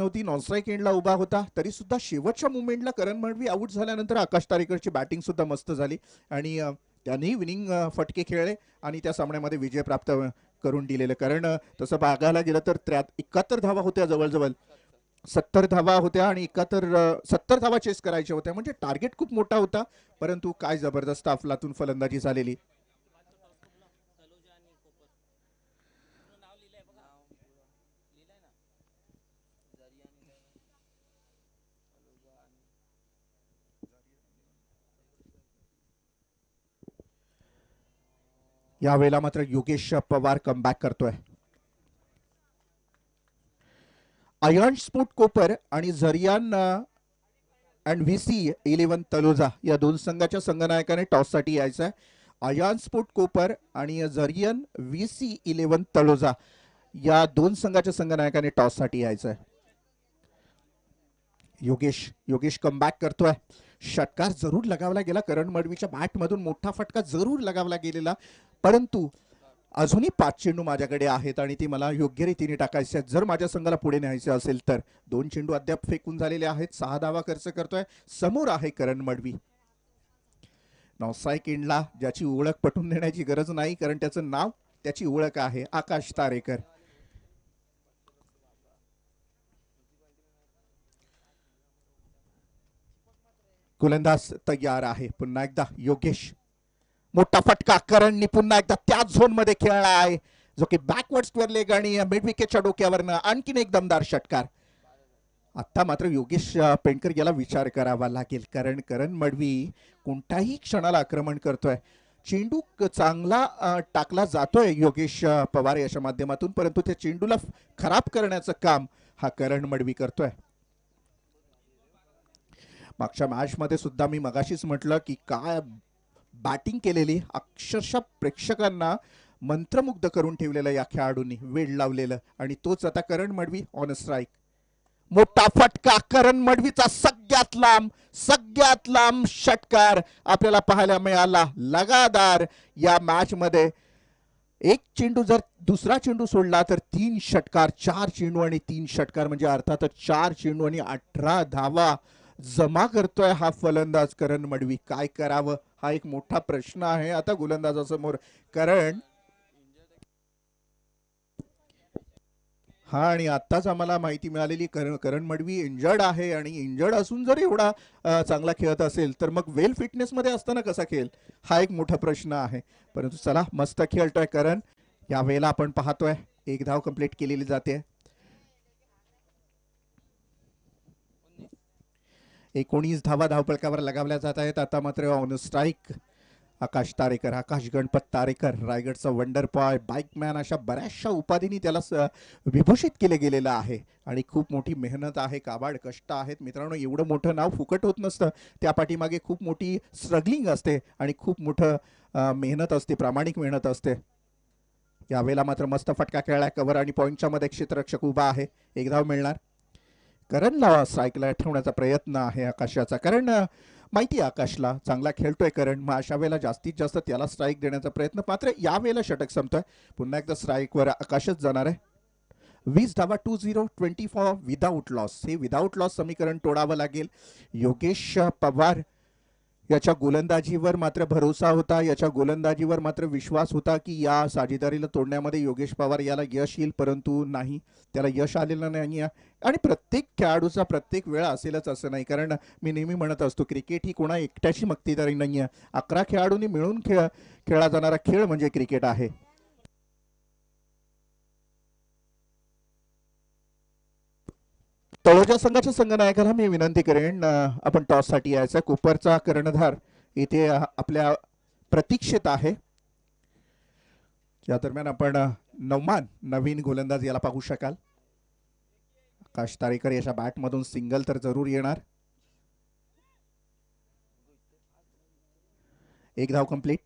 नव्हती नॉनस्ट्राईक एंडला उभा होता तरी सुद्धा शेवटच्या मुवमेंटला करण मांडवी आऊट झाल्यानंतर आकाश तारेकरची बॅटिंग सुद्धा मस्त झाली आणि त्यांनी विनिंग फटके खेळले आणि त्या सामन्यामध्ये विजय प्राप्त करून दिलेलं कारण तसं बघायला गेलं तर त्र्यात एकाहत्तर धावा होत्या जवळजवळ सत्तर धावा होत्या आणि एकाहत्तर सत्तर धावा चेस करायच्या होत्या म्हणजे टार्गेट खूप मोठा होता परंतु काय जबरदस्त अफलातून फलंदाजी झालेली यावेळेला मात्र योगेश पवार कमबॅक करतोय अयन स्पोर्ट कोपर आणि Zariyan and V C eleven Taloja या दोन संघाच्या संघनायकाने टॉससाठी यायचं आहे अयान स्पोर्ट कोपर आणि Zariyan V C eleven Taloja या दोन संघाच्या संघनायकाने टॉससाठी यायचं आहे योगेश योगेश बॅक करतोय षटकार जरूर लगावला गेला करण मडवीच्या बॅटमधून मोठा फटका जरूर लगावला गेलेला परंतु अजूनही पाच चेंडू माझ्याकडे आहेत आणि ती मला योग्य रीतीने टाकायचे आहेत जर माझ्या संघाला पुढे न्यायचे असेल तर दोन चेंडू अद्याप फेकून झालेले आहेत सहा दावा खर्च करतोय समोर आहे करण मडवी किंडला ज्याची ओळख पटून देण्याची गरज नाही कारण त्याचं नाव त्याची ओळख आहे आकाश तारेकर गोलंदाज तयार आहे पुन्हा एकदा योगेश मोठा फटका करण पुन्हा एकदा त्याच झोनमध्ये खेळला आहे जो की बॅकवर्ड स्क्वेअर लेग आणि मिडविकेटच्या डोक्यावरनं आणखीन एक दमदार षटकार आता मात्र योगेश पेंडकर याला विचार करावा लागेल कारण करण मडवी कोणत्याही क्षणाला आक्रमण करतोय चेंडू चांगला टाकला जातोय योगेश पवार याच्या माध्यमातून परंतु त्या चेंडूला खराब करण्याचं काम हा करण मडवी करतोय मागच्या मॅचमध्ये सुद्धा मी मगाशीच म्हटलं की काय बॅटिंग केलेली अक्षरशः प्रेक्षकांना मंत्रमुग्ध करून ठेवलेलं या खेळाडूंनी वेळ लावलेलं आणि तोच आता करण मडवी ऑन स्ट्राईक मोठा फटका करण मडवीचा सगळ्यात लांब सगळ्यात लांब षटकार आपल्याला पाहायला मिळाला लगादार या मॅच मध्ये एक चेंडू जर दुसरा चेंडू सोडला तर तीन षटकार चार चेंडू आणि तीन षटकार म्हणजे अर्थातच चार चेंडू आणि अठरा धावा जमा करतोय हा फलंदाज करण मडवी काय करावं हा एक मोठा प्रश्न आहे आता गोलंदाजासमोर कारण हा आणि आत्ताच आम्हाला माहिती मिळालेली करण करण मडवी इंजर्ड आहे आणि इंजर्ड असून जर एवढा चांगला खेळत असेल तर मग वेल फिटनेसमध्ये असताना कसा खेळ हा एक मोठा प्रश्न आहे परंतु चला मस्त खेळतोय करण या वेळेला आपण पाहतोय एक धाव कंप्लीट केलेली जाते एकोणीस धावा धावपळकावर लगावल्या जात आहेत आता मात्र ऑन स्ट्राईक आकाश तारेकर आकाश गणपत तारेकर रायगडचा वंडर बॉय बाईकमॅन अशा बऱ्याचशा उपाधींनी त्याला विभूषित केले गेलेलं आहे आणि खूप मोठी मेहनत आहे काबाड कष्ट आहेत मित्रांनो एवढं मोठं नाव फुकट होत नसतं त्या पाठीमागे खूप मोठी स्ट्रगलिंग असते आणि खूप मोठं मेहनत असते प्रामाणिक मेहनत असते यावेळेला मात्र मस्त फटका खेळला कव्हर आणि पॉईंटच्या मध्ये क्षेत्ररक्षक उभा आहे एक धाव मिळणार करणला सायकला ठेवण्याचा प्रयत्न आहे आकाशाचा कारण माहिती आकाशला चांगला खेळतोय करण मग अशा वेळेला जास्तीत जास्त त्याला स्ट्राईक देण्याचा प्रयत्न मात्र यावेळेला षटक संपतोय पुन्हा एकदा स्ट्राईकवर आकाशच जाणार आहे वीस धावा two zero twenty for without loss हे विदाऊट लॉस समीकरण तोडावं लागेल योगेश पवार याच्या गोलंदाजीवर मात्र भरोसा होता याच्या गोलंदाजीवर मात्र विश्वास होता की या साझेदारीला तोडण्यामध्ये योगेश पवार याला यश येईल परंतु नाही त्याला यश आलेलं नाही आणि प्रत्येक खेळाडूचा प्रत्येक वेळा असेलच असं नाही कारण मी नेहमी म्हणत असतो क्रिकेट ही कोणा एकट्याची मक्तेदारी नाही आहे अकरा खेळाडूंनी मिळून खेळ खेळला जाणारा खेळ म्हणजे क्रिकेट आहे तळोजा संघाच्या संघनायकाला मी विनंती करेन आपण टॉससाठी यायचा कुपरचा कर्णधार इथे आपल्या प्रतीक्षेत आहे या दरम्यान आपण नवमान नवीन गोलंदाज याला पाहू शकाल आकाश तारेकर याच्या बॅटमधून सिंगल तर जरूर येणार एक धाव कंप्लीट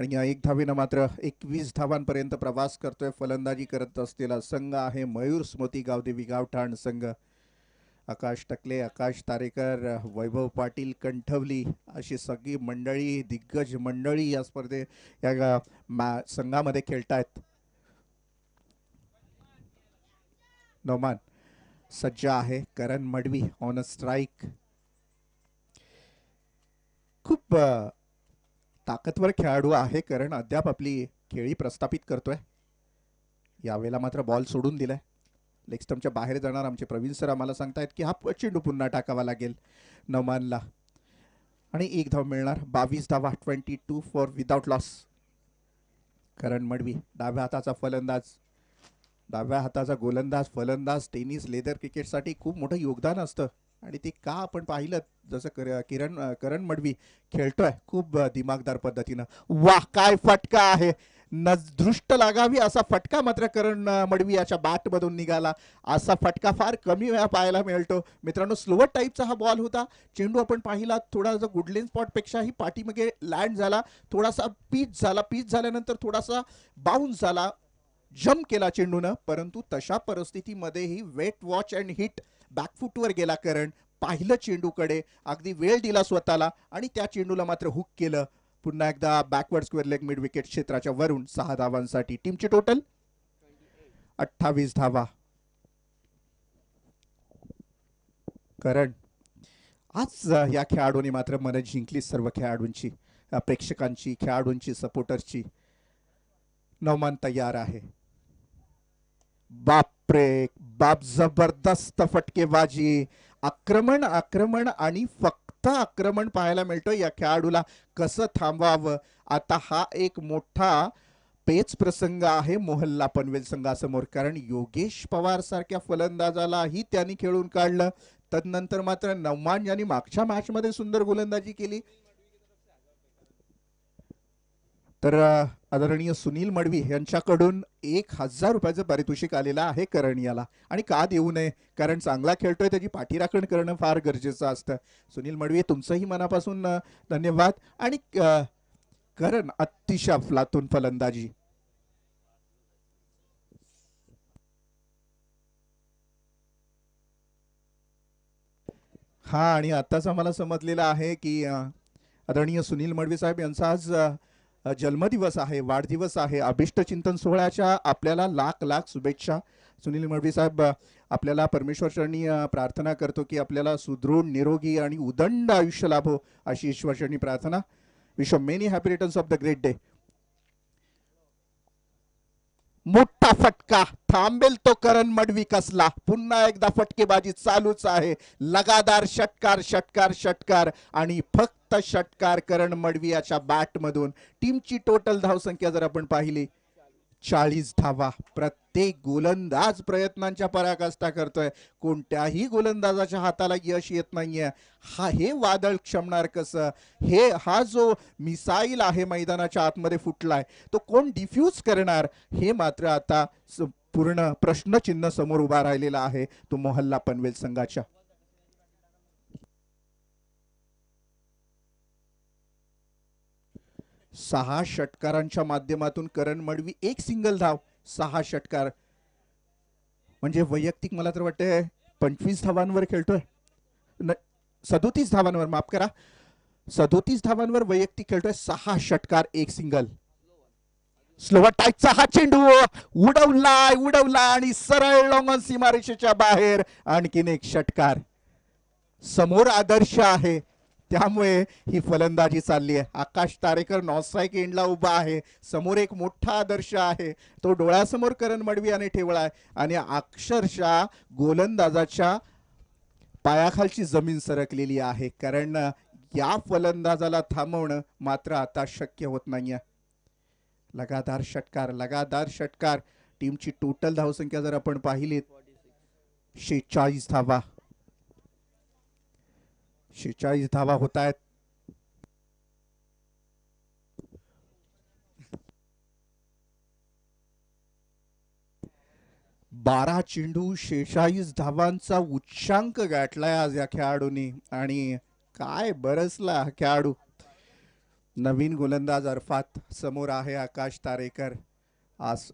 आणि या एक धावीनं मात्र एकवीस धावांपर्यंत प्रवास करतोय फलंदाजी करत असलेला संघ आहे मयूर स्मृती गावदेवी गावठाण संघ आकाश टकले आकाश तारेकर वैभव पाटील कंठवली अशी सगळी मंडळी दिग्गज मंडळी या स्पर्धे या संघामध्ये खेळत आहेत नोमान सज्ज आहे Karan Madvi on a strike खूप ताकदवर खेळाडू आहे करण अद्याप आपली खेळी प्रस्थापित करतोय यावेळेला मात्र बॉल सोडून दिलाय लेग बाहेर जाणार आमचे प्रवीण सर आम्हाला सांगतायत की हा चेंडू पुन्हा टाकावा लागेल नमानला आणि एक धाव मिळणार बावीस धावा twenty two for without loss Karan Madvi डाव्या हाताचा फलंदाज डाव्या हाताचा गोलंदाज फलंदाज टेनिस लेदर क्रिकेटसाठी खूप मोठं योगदान असतं आणि ते का आपण पाहिलं जसं कर किरण करण मडवी खेळतोय खूप दिमागदार पद्धतीनं वा काय फटका आहे धृष्ट लागावी असा फटका मात्र करण मडवी याच्या बॅटमधून निघाला असा फटका फार कमी वेळा पाहायला मिळतो मित्रांनो स्लोअर टाईपचा हा बॉल होता चेंडू आपण पाहिला थोडा जो गुडलेन स्पॉटपेक्षाही पाठीमध्ये लँड झाला थोडासा पीच झाला पीच झाल्यानंतर थोडासा बाउन्स झाला जम्प केला चेंडूनं परंतु तशा परिस्थितीमध्येही वेट वॉच अँड हिट बॅकफूटवर गेला करण पाहिलं चेंडूकडे अगदी वेळ दिला स्वतःला आणि त्या चेंडूला मात्र हुक केलं पुन्हा एकदा backward square leg mid wicket क्षेत्राच्या वरून सहा धावांसाठी टीमचे टोटल अठ्ठावीस धावा कारण आज या खेळाडूंनी मात्र मन जिंकली सर्व खेळाडूंची प्रेक्षकांची खेळाडूंची सपोर्टर्सची नवमान तयार आहे बाप रे बाप जबरदस्त फटकेबाजी आक्रमण आक्रमण आणि फक्त आक्रमण पाहायला मिळतं या खेळाडूला कसं थांबवावं आता हा एक मोठा पेच प्रसंग आहे मोहल्ला पनवेल संघासमोर कारण योगेश पवार सारख्या फलंदाजालाही त्यांनी खेळून काढलं तदनंतर मात्र नवमान यांनी मागच्या मॅचमध्ये सुंदर गोलंदाजी केली तर आदरणीय सुनील मडवी यांच्याकडून एक हजार रुपयाचं पारितोषिक आलेलं आहे करण याला आणि का देऊ नये कारण चांगला खेळतोय त्याची पाठीराखण करणं फार गरजेचं असतं सुनील मडवी तुमचंही मनापासून धन्यवाद आणि करण अतिशय अफलातून फलंदाजी हा आणि आत्ताच आम्हाला समजलेलं आहे की आदरणीय सुनील मडवी साहेब यांचा आज जन्मदिवस आहे वाढदिवस आहे अभिष्ट चिंतन सोहळ्याच्या आपल्याला लाख लाख शुभेच्छा सुनील मडवी साहेब आपल्याला परमेश्वर चरणी प्रार्थना करतो की आपल्याला सुदृढ निरोगी आणि उदंड आयुष्य लाभो अशी ईश्वर चरणी प्रार्थना wish many happy returns of the great day मोठा फटका थांबेल तो करण मडवी कसला पुन्हा एकदा फटकेबाजी चालूच आहे लगादार षटकार षटकार षटकार आणि फक्त आत्ता षटकार करण याच्या बॅटमधून टीमची टोटल धावसंख्या जर आपण पाहिली चाळीस धावा प्रत्येक गोलंदाज प्रयत्नांच्या पराकाष्ठा करतोय कोणत्याही गोलंदाजाच्या हाताला यश येत नाहीये हा हे वादळ क्षमणार कसं हे हा जो मिसाईल आहे मैदानाच्या आतमध्ये फुटलाय तो कोण डिफ्यूज करणार हे मात्र आता पूर्ण प्रश्नचिन्ह समोर उभा राहिलेला आहे तो मोहल्ला पनवेल संघाच्या सहा षटकारांच्या माध्यमातून करण मडवी एक सिंगल धाव सहा षटकार म्हणजे वैयक्तिक मला तर वाटतंय पंचवीस धावांवर खेळतोय सदोतीस धावांवर माफ करा सदोतीस धावांवर वैयक्तिक खेळतोय सहा षटकार एक सिंगल स्लोवा टाईपचा हा चेंडू उडवलाय उडवला आणि सरळ लॉंगॉन सीमारेषेच्या बाहेर आणखीन एक षटकार समोर आदर्श आहे त्यामुळे ही फलंदाजी चालली आहे आकाश तारेकर नॉनस्ट्राईक एंडला उभा आहे समोर एक मोठा आदर्श आहे तो डोळ्यासमोर करण मडवी आणि ठेवला आहे आणि अक्षरशः गोलंदाजाच्या पायाखालची जमीन सरकलेली आहे कारण या फलंदाजाला थांबवणं मात्र आता शक्य होत नाही लगातार षटकार लगातार षटकार टीमची टोटल धावसंख्या जर आपण पाहिलीत शेचाळीस धावा शेचाळीस धावा होत आहेत बारा चेंडू शेचाळीस धावांचा उच्चांक गाठलाय आज या खेळाडूंनी आणि काय बरसला हा खेळाडू नवीन गोलंदाज अरफात समोर आहे आकाश तारेकर आस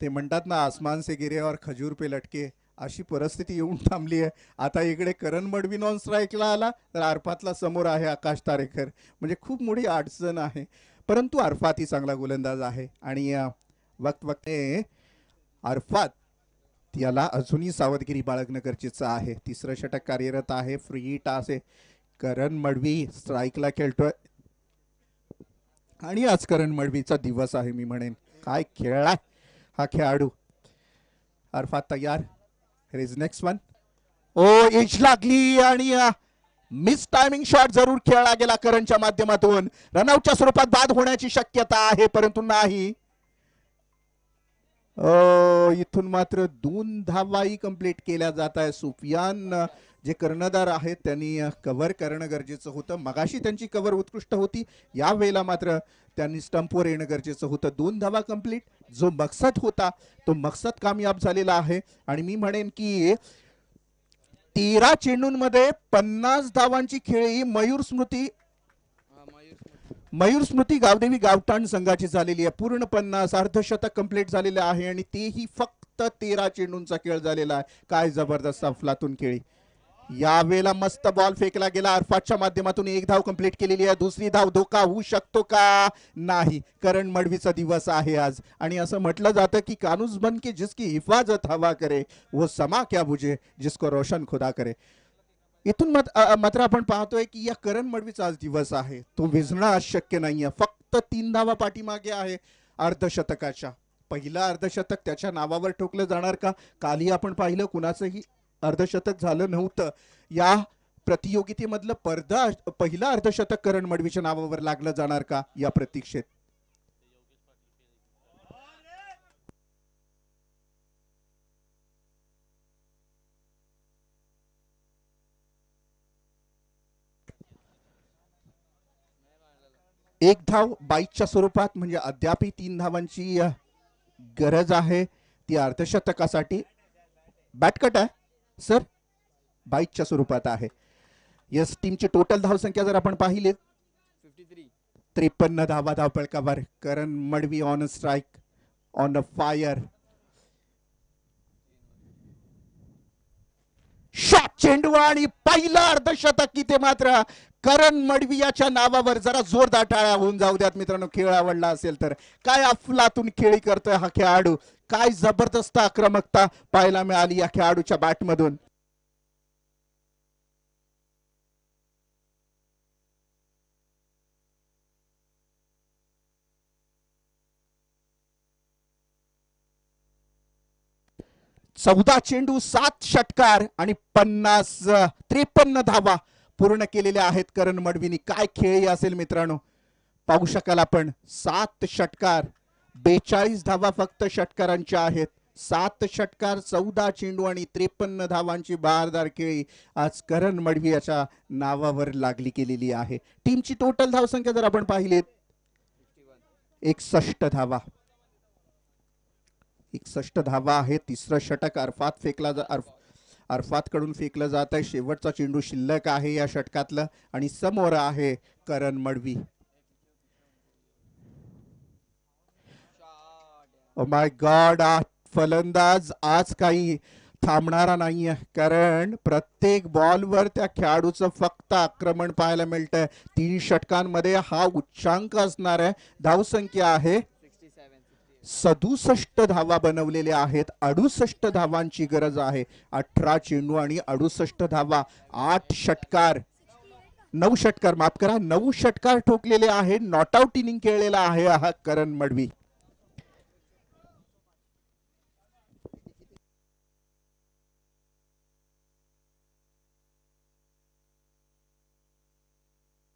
ते म्हणतात ना आसमान से गिरे और खजूर पे लटके अशी परिस्थिती येऊन थांबली आहे आता इकडे करण मडवी नॉन स्ट्राईकला आला तर अर्फातला समोर आहे आकाश तारेकर म्हणजे खूप मोठी अडचण आहे परंतु ही चांगला गोलंदाज आहे आणि वक्त वक्ते आरफात याला अजूनही सावधगिरी बाळगणं गरजेचं आहे तिसरं षटक कार्यरत आहे फ्री टास आहे करण मडवी स्ट्राईकला खेळतोय आणि आज करण मडवीचा दिवस आहे मी म्हणेन काय खेळलाय हा खेळाडू अर्फात तयार here next one oh edge लागली आणि मिस टायमिंग शॉट जरूर खेळला गेला करंटच्या माध्यमातून रनआउटच्या स्वरूपात बाद होण्याची शक्यता आहे परंतु नाही इथून मात्र दोन धावाही कंप्लीट केल्या जात आहे सुफियान जे कर्णधार आहेत त्यांनी कव्हर करणं गरजेचं होतं मगाशी त्यांची कव्हर उत्कृष्ट होती यावेळेला मात्र त्यांनी स्टंपवर येणं गरजेचं होतं दोन धावा कंप्लीट जो मकसद होता तो मकसद कामयाब झालेला आहे आणि मी म्हणेन की तेरा चेंडूंमध्ये पन्नास धावांची खेळी मयूर स्मृती मयूर स्मृती गावदेवी गावठाण संघाची झालेली आहे पूर्ण पन्नास अर्धशतक कंप्लीट झालेले आहे आणि तेही फक्त तेरा चेंडूंचा खेळ झालेला आहे काय जबरदस्त अफलातून खेळी यावेळेला मस्त बॉल फेकला गेला अर्फाटच्या माध्यमातून एक धाव कंप्लीट केलेली आहे दुसरी धाव धोका होऊ शकतो का नाही करण मडवीचा दिवस आहे आज आणि असं म्हटलं जातं की कानूस बन की जिसकी हिफाजत हवा करे वो समा क्या बुझे जिसको रोशन खुदा करे इथून मत मात्र आपण पाहतोय की या करण मडवीचा आज दिवस आहे तो विझणं आज शक्य नाही आहे फक्त तीन धावा पाठीमागे आहे अर्धशतकाच्या पहिला अर्धशतक त्याच्या नावावर ठोकलं जाणार का काली आपण पाहिलं कुणाचंही अर्धशतक झालं नव्हतं या प्रतियोगितेमधलं पर्धा पहिला अर्धशतक करण मडवीच्या नावावर लागलं जाणार का या प्रतीक्षेत एक धाव बाईकच्या स्वरूपात म्हणजे अध्यापी तीन धावांची गरज आहे ती अर्धशतकासाठी बॅटकट आहे सर बाईकच्या स्वरूपात आहे यस टीमची टोटल धावसंख्या जर आपण पाहिली त्रेपन्न धावा धाव पळकावर Karan Madvi on a strike on a fire shot चेंडू आणि पहिलं अर्धशतक किती मात्र करण मडवियाच्या नावावर जरा जोरदार टाळ्या होऊन जाऊ द्यात मित्रांनो खेळ आवडला असेल तर काय अफलातून खेळी करतोय हा खेळाडू काय जबरदस्त आक्रमकता पाहायला मिळाली या खेळाडूच्या बॅटमधून चौदा चेंडू सात षटकार आणि पन्नास त्रेपन्न धावा पूर्ण केलेल्या आहेत करण मडवीनी काय खेळी असेल मित्रांनो पाहू शकाल आपण सात षटकार बेचाळीस धावा फक्त षटकारांच्या आहेत सात षटकार चौदा चेंडू आणि त्रेपन्न धावांची बारदार खेळी आज करण मडवी याच्या नावावर लागली केलेली आहे टीमची टोटल धावसंख्या जर आपण पाहिलीत एकसष्ट धावा एकसष्ट धावा आहे तिसरं षटक अर्फात फेकला जा अर्फ अर्फातकडून फेकलं जात आहे शेवटचा चेंडू शिल्लक आहे या षटकातलं आणि समोर आहे Karan Madvi my oh god फलंदाज आज काही थांबणारा नाहीये कारण प्रत्येक बॉलवर त्या खेळाडूचं फक्त आक्रमण पाहायला मिळतंय तीन षटकांमध्ये हा उच्चांक असणार आहे धावसंख्या आहे सदुसष्ट धावा बनवलेल्या आहेत अडुसष्ट धावांची गरज आहे अठरा चेंडू आणि अडुसष्ट धावा आठ षटकार नऊ षटकार माफ करा नऊ षटकार ठोकलेले आहे नॉट आउट इनिंग खेळलेला आहे हा करण मडवी